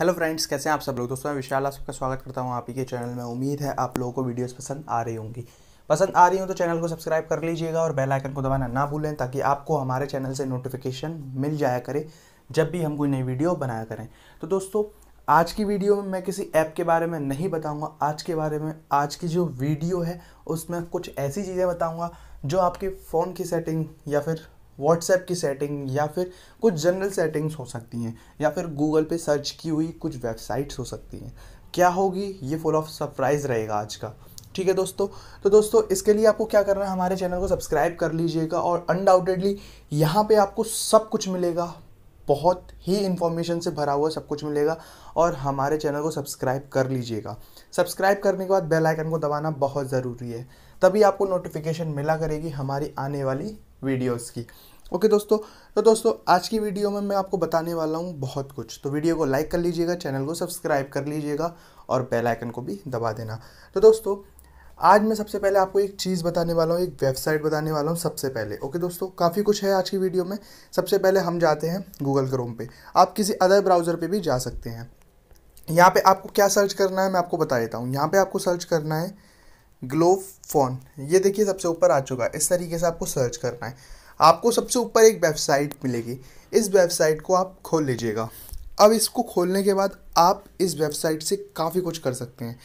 hello friends कैसे हैं आप सब लोग दोस्तों मैं विशाल आप सबका स्वागत करता हूं आप ही के चैनल में उम्मीद है आप लोगों को वीडियोस पसंद आ रही होंगी पसंद आ रही हो तो चैनल को सब्सक्राइब कर लीजिएगा और बेल आइकन को दबाना ना भूलें ताकि आपको हमारे चैनल से नोटिफिकेशन मिल जाया करे जब भी हम कोई नई वीडियो बनाया करें तो दोस्तों आज की वीडियो में मैं किसी ऐप के बारे में नहीं बताऊँगा आज के बारे में आज की जो वीडियो है उसमें कुछ ऐसी चीज़ें बताऊँगा जो आपके फ़ोन की सेटिंग या फिर व्हाट्सएप की सेटिंग या फिर कुछ जनरल सेटिंग्स हो सकती हैं या फिर गूगल पे सर्च की हुई कुछ वेबसाइट्स हो सकती हैं क्या होगी ये फुल ऑफ सरप्राइज़ रहेगा आज का ठीक है दोस्तों तो दोस्तों इसके लिए आपको क्या करना है हमारे चैनल को सब्सक्राइब कर लीजिएगा और अनडाउटेडली यहाँ पे आपको सब कुछ मिलेगा बहुत ही इन्फॉर्मेशन से भरा हुआ सब कुछ मिलेगा और हमारे चैनल को सब्सक्राइब कर लीजिएगा सब्सक्राइब करने के बाद बेल आइकन को दबाना बहुत ज़रूरी है तभी आपको नोटिफिकेशन मिला करेगी हमारी आने वाली वीडियोस की ओके दोस्तों तो दोस्तों आज की वीडियो में मैं आपको बताने वाला हूँ बहुत कुछ तो वीडियो को लाइक कर लीजिएगा चैनल को सब्सक्राइब कर लीजिएगा और बेल आइकन को भी दबा देना तो दोस्तों आज मैं सबसे पहले आपको एक चीज़ बताने वाला हूँ एक वेबसाइट बताने वाला हूँ सबसे पहले ओके दोस्तों काफ़ी कुछ है आज की वीडियो में सबसे पहले हम जाते हैं गूगल क्रोम पे आप किसी अदर ब्राउज़र पे भी जा सकते हैं यहाँ पे आपको क्या सर्च करना है मैं आपको बता देता हूँ यहाँ पे आपको सर्च करना है ग्लोव फोन ये देखिए सबसे ऊपर आ चुका है इस तरीके से आपको सर्च करना है आपको सबसे ऊपर एक वेबसाइट मिलेगी इस वेबसाइट को आप खोल लीजिएगा अब इसको खोलने के बाद आप इस वेबसाइट से काफ़ी कुछ कर सकते हैं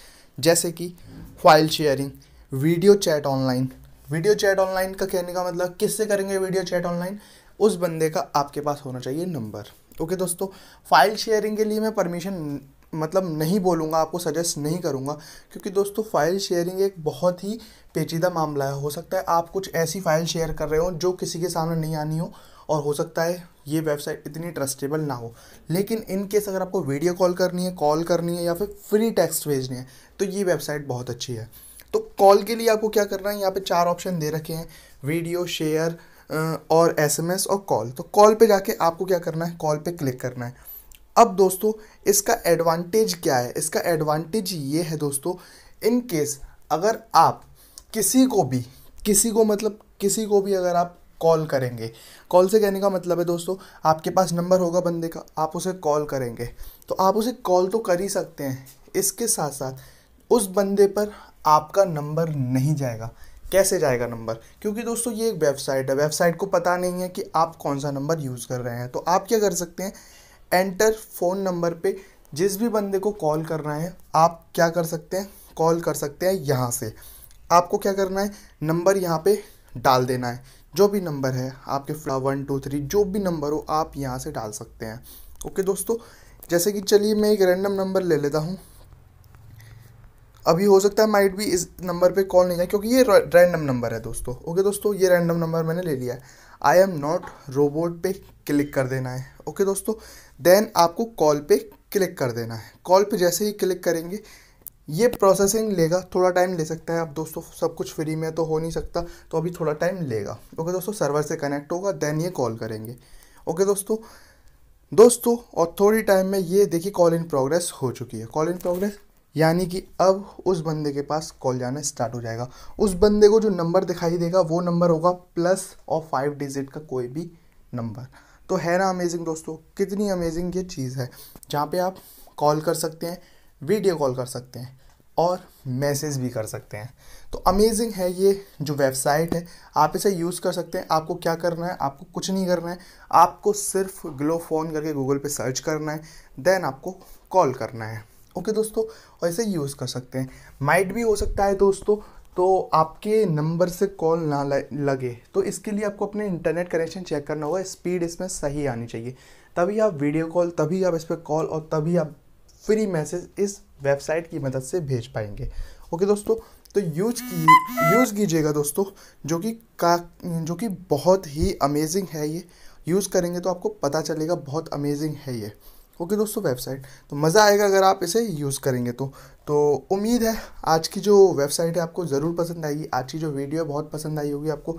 जैसे कि file sharing video chat online video chat online का कहने का मतलब किससे करेंगे वीडियो चैट ऑनलाइन उस बंदे का आपके पास होना चाहिए नंबर ओके दोस्तों फाइल शेयरिंग के लिए मैं परमिशन मतलब नहीं बोलूँगा आपको सजेस्ट नहीं करूँगा क्योंकि दोस्तों फ़ाइल शेयरिंग एक बहुत ही पेचीदा मामला है हो सकता है आप कुछ ऐसी फ़ाइल शेयर कर रहे हो जो किसी के सामने नहीं आनी हो और हो सकता है ये वेबसाइट इतनी ट्रस्टेबल ना हो लेकिन इन केस अगर आपको वीडियो कॉल करनी है कॉल करनी है या फिर फ्री टेक्स्ट भेजनी है तो ये वेबसाइट बहुत अच्छी है तो कॉल के लिए आपको क्या करना है यहाँ पे चार ऑप्शन दे रखे हैं वीडियो शेयर और एसएमएस और कॉल तो कॉल पे जाके आपको क्या करना है कॉल पे क्लिक करना है अब दोस्तों इसका एडवांटेज क्या है इसका एडवांटेज ये है दोस्तों इन केस अगर आप किसी को भी किसी को मतलब किसी को भी अगर आप कॉल करेंगे कॉल से कहने का मतलब है दोस्तों आपके पास नंबर होगा बंदे का आप उसे कॉल करेंगे तो आप उसे कॉल तो कर ही सकते हैं इसके साथ साथ उस बंदे पर आपका नंबर नहीं जाएगा कैसे जाएगा नंबर क्योंकि दोस्तों ये एक वेबसाइट है वेबसाइट को पता नहीं है कि आप कौन सा नंबर यूज़ कर रहे हैं तो आप क्या कर सकते हैं एंटर फ़ोन नंबर पे जिस भी बंदे को कॉल करना है आप क्या कर सकते हैं कॉल कर सकते हैं यहाँ से आपको क्या करना है नंबर यहाँ पे डाल देना है जो भी नंबर है आपके फ्ला वन टू थ्री जो भी नंबर हो आप यहाँ से डाल सकते हैं ओके दोस्तों जैसे कि चलिए मैं एक रैंडम नंबर ले लेता हूँ अभी हो सकता है माइट भी इस नंबर पे कॉल नहीं जाए क्योंकि ये रैंडम नंबर है दोस्तों ओके दोस्तों ये रैंडम नंबर मैंने ले लिया है आई एम नॉट रोबोट पे क्लिक कर देना है ओके दोस्तों देन आपको कॉल पे क्लिक कर देना है कॉल पे जैसे ही क्लिक करेंगे ये प्रोसेसिंग लेगा थोड़ा टाइम ले सकता है अब दोस्तों सब कुछ फ्री में तो हो नहीं सकता तो अभी थोड़ा टाइम लेगा ओके दोस्तों सर्वर से कनेक्ट होगा देन ये कॉल करेंगे ओके दोस्तों दोस्तों और थोड़ी टाइम में ये देखिए कॉल इन प्रोग्रेस हो चुकी है कॉल इन प्रोग्रेस यानी कि अब उस बंदे के पास कॉल जाना स्टार्ट हो जाएगा उस बंदे को जो नंबर दिखाई देगा वो नंबर होगा प्लस और फाइव डिजिट का कोई भी नंबर तो है ना अमेजिंग दोस्तों कितनी अमेजिंग ये चीज़ है जहाँ पे आप कॉल कर सकते हैं वीडियो कॉल कर सकते हैं और मैसेज भी कर सकते हैं तो अमेजिंग है ये जो वेबसाइट है आप इसे यूज़ कर सकते हैं आपको क्या करना है आपको कुछ नहीं करना है आपको सिर्फ ग्लो फोन करके गूगल पे सर्च करना है देन आपको कॉल करना है ओके दोस्तों ऐसे यूज़ कर सकते हैं माइट भी हो सकता है दोस्तों तो आपके नंबर से कॉल ना लगे तो इसके लिए आपको अपने इंटरनेट कनेक्शन चेक करना होगा स्पीड इसमें सही आनी चाहिए तभी आप वीडियो कॉल तभी आप इस पर कॉल और तभी आप फ्री मैसेज इस वेबसाइट की मदद से भेज पाएंगे ओके दोस्तों तो यूज की यूज़ कीजिएगा दोस्तों जो कि का जो कि बहुत ही अमेजिंग है ये यूज़ करेंगे तो आपको पता चलेगा बहुत अमेजिंग है ये ओके दोस्तों वेबसाइट तो मज़ा आएगा अगर आप इसे यूज़ करेंगे तो तो उम्मीद है आज की जो वेबसाइट है आपको ज़रूर पसंद आएगी आज की जो वीडियो बहुत पसंद आई होगी आपको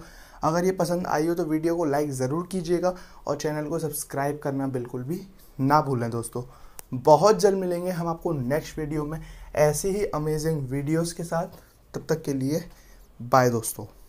अगर ये पसंद आई हो तो वीडियो को लाइक ज़रूर कीजिएगा और चैनल को सब्सक्राइब करना बिल्कुल भी ना भूलें दोस्तों बहुत जल्द मिलेंगे हम आपको नेक्स्ट वीडियो में ऐसी ही अमेजिंग वीडियोस के साथ तब तक के लिए बाय दोस्तों